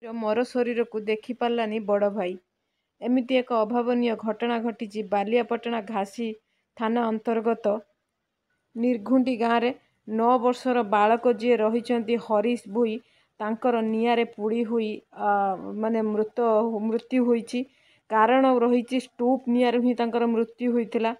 ଭାଇର ମର ଶରୀରକୁ ଦେଖିପାରିଲାନି ବଡ଼ ଭାଇ ଏମିତି ଏକ ଅଭାବନୀୟ ଘଟଣା ଘଟିଛି ବାଲିଆପାଟଣା ଘାସି ଥାନା ଅନ୍ତର୍ଗତ ନିର୍ଘୁଣ୍ଡି ଗାଁରେ ନଅ ବର୍ଷର ବାଳକ ଯିଏ ରହିଛନ୍ତି ହରିଶ ଭୋଇ ତାଙ୍କର ନିଆଁରେ ପୋଡ଼ି ହୋଇ ମାନେ ମୃତ ମୃତ୍ୟୁ ହୋଇଛି କାରଣ ରହିଛି ଷ୍ଟୁପ୍ ନିଆଁରୁ ହିଁ ତାଙ୍କର ମୃତ୍ୟୁ ହୋଇଥିଲା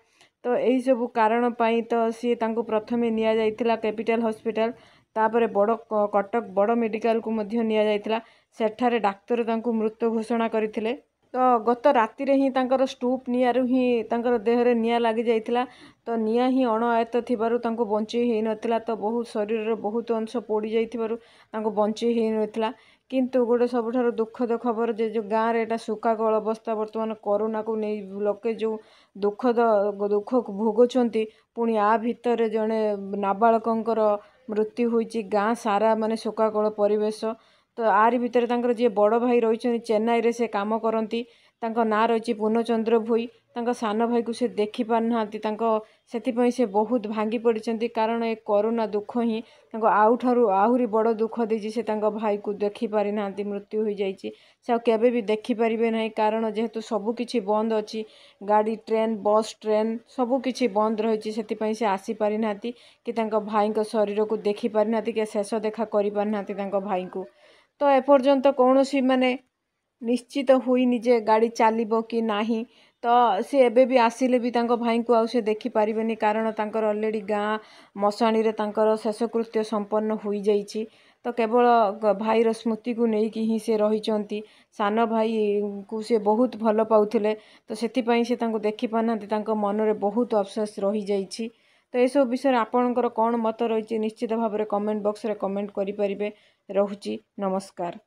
ତ ଏହିସବୁ କାରଣ ପାଇଁ ତ ସିଏ ତାଙ୍କୁ ପ୍ରଥମେ ନିଆଯାଇଥିଲା କ୍ୟାପିଟାଲ ହସ୍ପିଟାଲ ତାପରେ ବଡ଼ କଟକ ବଡ଼ ମେଡ଼ିକାଲକୁ ମଧ୍ୟ ନିଆଯାଇଥିଲା ସେଠାରେ ଡାକ୍ତର ତାଙ୍କୁ ମୃତ ଘୋଷଣା କରିଥିଲେ ତ ଗତ ରାତିରେ ହିଁ ତାଙ୍କର ଷ୍ଟୁପ୍ ନିଆଁରୁ ହିଁ ତାଙ୍କର ଦେହରେ ନିଆଁ ଲାଗିଯାଇଥିଲା ତ ନିଆଁ ହିଁ ଅଣଆୟତ ଥିବାରୁ ତାଙ୍କୁ ବଞ୍ଚେଇ ହେଇନଥିଲା ତ ବହୁତ ଶରୀରର ବହୁତ ଅଂଶ ପୋଡ଼ି ଯାଇଥିବାରୁ ତାଙ୍କୁ ବଞ୍ଚେଇ ହେଇନଥିଲା କିନ୍ତୁ ଗୋଟେ ସବୁଠାରୁ ଦୁଃଖଦ ଖବର ଯେ ଯେଉଁ ଗାଁରେ ଏଇଟା ଶୋକାକଳ ଅବସ୍ଥା ବର୍ତ୍ତମାନ କରୋନାକୁ ନେଇ ଲୋକେ ଯେଉଁ ଦୁଃଖଦ ଦୁଃଖକୁ ଭୋଗୁଛନ୍ତି ପୁଣି ଆ ଭିତରେ ଜଣେ ନାବାଳକଙ୍କର ମୃତ୍ୟୁ ହୋଇଛି ଗାଁ ସାରା ମାନେ ଶୋକାକଳ ପରିବେଶ ତ ଆରି ଭିତରେ ତାଙ୍କର ଯିଏ ବଡ଼ ଭାଇ ରହିଛନ୍ତି ଚେନ୍ନାଇରେ ସେ କାମ କରନ୍ତି ତାଙ୍କ ନାଁ ରହିଛି ପୂର୍ଣ୍ଣଚନ୍ଦ୍ର ଭୋଇ ତାଙ୍କ ସାନ ଭାଇକୁ ସେ ଦେଖିପାରୁନାହାନ୍ତି ତାଙ୍କ ସେଥିପାଇଁ ସେ ବହୁତ ଭାଙ୍ଗି ପଡ଼ିଛନ୍ତି କାରଣ ଏ କରୋନା ଦୁଃଖ ହିଁ ତାଙ୍କ ଆଉଠାରୁ ଆହୁରି ବଡ଼ ଦୁଃଖ ଦେଇଛି ସେ ତାଙ୍କ ଭାଇକୁ ଦେଖିପାରିନାହାନ୍ତି ମୃତ୍ୟୁ ହୋଇଯାଇଛି ସେ ଆଉ କେବେ ବି ଦେଖିପାରିବେ ନାହିଁ କାରଣ ଯେହେତୁ ସବୁକିଛି ବନ୍ଦ ଅଛି ଗାଡ଼ି ଟ୍ରେନ୍ ବସ୍ ଟ୍ରେନ୍ ସବୁକିଛି ବନ୍ଦ ରହିଛି ସେଥିପାଇଁ ସେ ଆସିପାରିନାହାନ୍ତି କି ତାଙ୍କ ଭାଇଙ୍କ ଶରୀରକୁ ଦେଖିପାରିନାହାନ୍ତି କି ଶେଷ ଦେଖା କରିପାରିନାହାନ୍ତି ତାଙ୍କ ଭାଇଙ୍କୁ ତ ଏପର୍ଯ୍ୟନ୍ତ କୌଣସି ମାନେ ନିଶ୍ଚିତ ହୋଇନି ଯେ ଗାଡ଼ି ଚାଲିବ କି ନାହିଁ ତ ସେ ଏବେ ବି ଆସିଲେ ବି ତାଙ୍କ ଭାଇଙ୍କୁ ଆଉ ସେ ଦେଖିପାରିବେନି କାରଣ ତାଙ୍କର ଅଲରେଡ଼ି ଗାଁ ମଶାଣିରେ ତାଙ୍କର ଶେଷକୃତ୍ୟ ସମ୍ପନ୍ନ ହୋଇଯାଇଛି ତ କେବଳ ଭାଇର ସ୍ମୃତିକୁ ନେଇକି ହିଁ ସେ ରହିଛନ୍ତି ସାନ ଭାଇଙ୍କୁ ସେ ବହୁତ ଭଲ ପାଉଥିଲେ ତ ସେଥିପାଇଁ ସେ ତାଙ୍କୁ ଦେଖିପାରୁନାହାନ୍ତି ତାଙ୍କ ମନରେ ବହୁତ ଅବସୋସ ରହିଯାଇଛି ତ ଏସବୁ ବିଷୟରେ ଆପଣଙ୍କର କ'ଣ ମତ ରହିଛି ନିଶ୍ଚିତ ଭାବରେ କମେଣ୍ଟ ବକ୍ସରେ କମେଣ୍ଟ କରିପାରିବେ ରହୁଛି ନମସ୍କାର